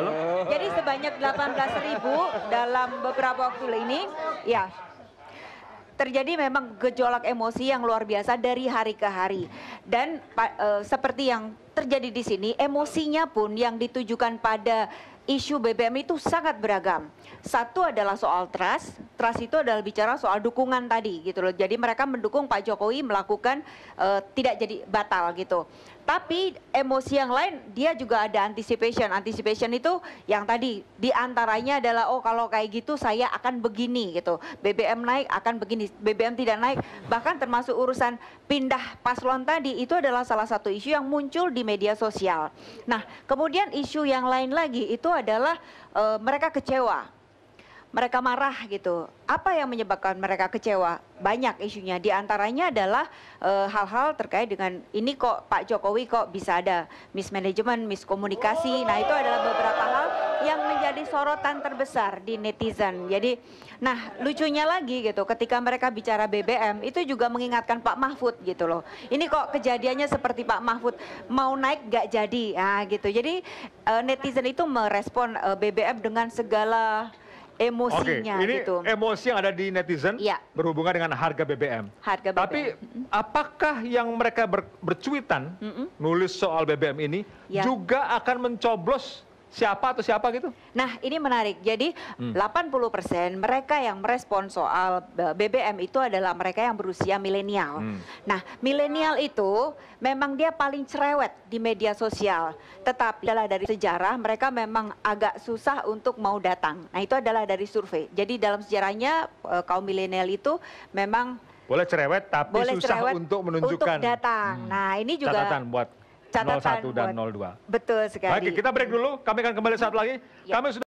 Halo? Jadi sebanyak ribu dalam beberapa waktu ini, ya terjadi memang gejolak emosi yang luar biasa dari hari ke hari. Dan e, seperti yang terjadi di sini, emosinya pun yang ditujukan pada isu BBM itu sangat beragam. Satu adalah soal trust, trust itu adalah bicara soal dukungan tadi gitu loh. Jadi mereka mendukung Pak Jokowi melakukan e, tidak jadi batal gitu. Tapi emosi yang lain dia juga ada anticipation. Anticipation itu yang tadi diantaranya adalah oh kalau kayak gitu saya akan begini gitu. BBM naik akan begini, BBM tidak naik. Bahkan termasuk urusan pindah paslon tadi itu adalah salah satu isu yang muncul di media sosial. Nah kemudian isu yang lain lagi itu adalah e, mereka kecewa mereka marah gitu. Apa yang menyebabkan mereka kecewa? Banyak isunya. Di antaranya adalah eh, hal-hal e, terkait dengan ini kok Pak Jokowi kok bisa ada mismanagement, miskomunikasi. Nah itu adalah beberapa hal yang menjadi sorotan terbesar di netizen. Jadi, nah lucunya lagi gitu, ketika mereka bicara BBM itu juga mengingatkan Pak Mahfud gitu loh. Ini kok kejadiannya seperti Pak Mahfud mau naik gak jadi, nah, gitu. Jadi e, netizen itu merespon e, eh, BBM dengan segala emosinya okay. ini gitu. emosi yang ada di netizen ya. berhubungan dengan harga BBM. Harga BBM. Tapi apakah yang mereka ber, bercuitan mm -mm. nulis soal BBM ini ya. juga akan mencoblos siapa atau siapa gitu? Nah ini menarik. Jadi hmm. 80% mereka yang merespon soal e, BBM itu adalah mereka yang berusia milenial. Hmm. Nah milenial itu memang dia paling cerewet di media sosial. Tetapi adalah dari sejarah mereka memang agak susah untuk mau datang. Nah itu adalah dari survei. Jadi dalam sejarahnya e, kaum milenial itu memang boleh cerewet tapi boleh susah cerewet untuk menunjukkan untuk datang. Hmm. Nah ini juga catatan buat catatan 01 dan 02. Betul sekali. Oke, kita break dulu. Kami akan kembali saat iya. lagi. Ya. Kami sudah